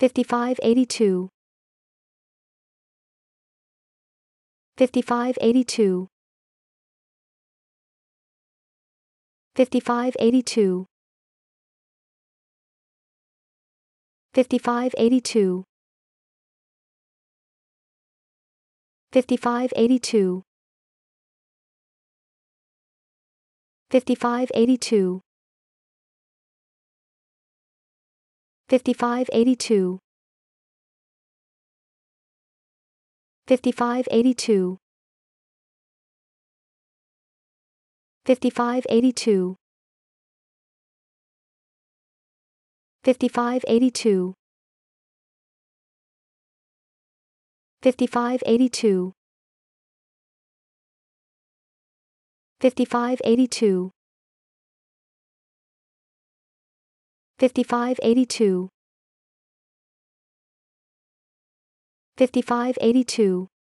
5582 5582 5582 5582 5582 5582 5582 5582 5582 5582 5582 5582 5582 5582